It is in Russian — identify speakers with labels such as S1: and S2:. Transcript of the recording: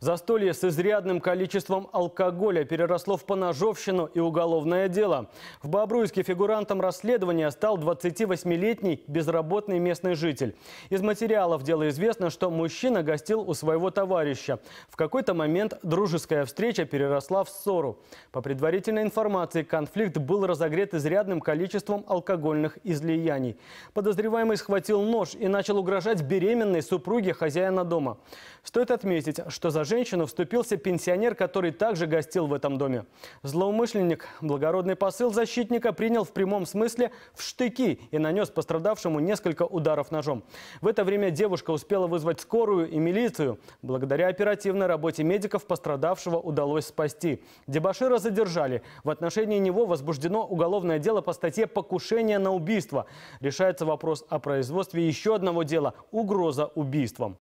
S1: Застолье с изрядным количеством алкоголя переросло в поножовщину и уголовное дело. В Бобруйске фигурантом расследования стал 28-летний безработный местный житель. Из материалов дела известно, что мужчина гостил у своего товарища. В какой-то момент дружеская встреча переросла в ссору. По предварительной информации, конфликт был разогрет изрядным количеством алкогольных излияний. Подозреваемый схватил нож и начал угрожать беременной супруге хозяина дома. Стоит отметить, что за женщину вступился пенсионер, который также гостил в этом доме. Злоумышленник благородный посыл защитника принял в прямом смысле в штыки и нанес пострадавшему несколько ударов ножом. В это время девушка успела вызвать скорую и милицию. Благодаря оперативной работе медиков пострадавшего удалось спасти. Дебашира задержали. В отношении него возбуждено уголовное дело по статье «Покушение на убийство». Решается вопрос о производстве еще одного дела – угроза убийством.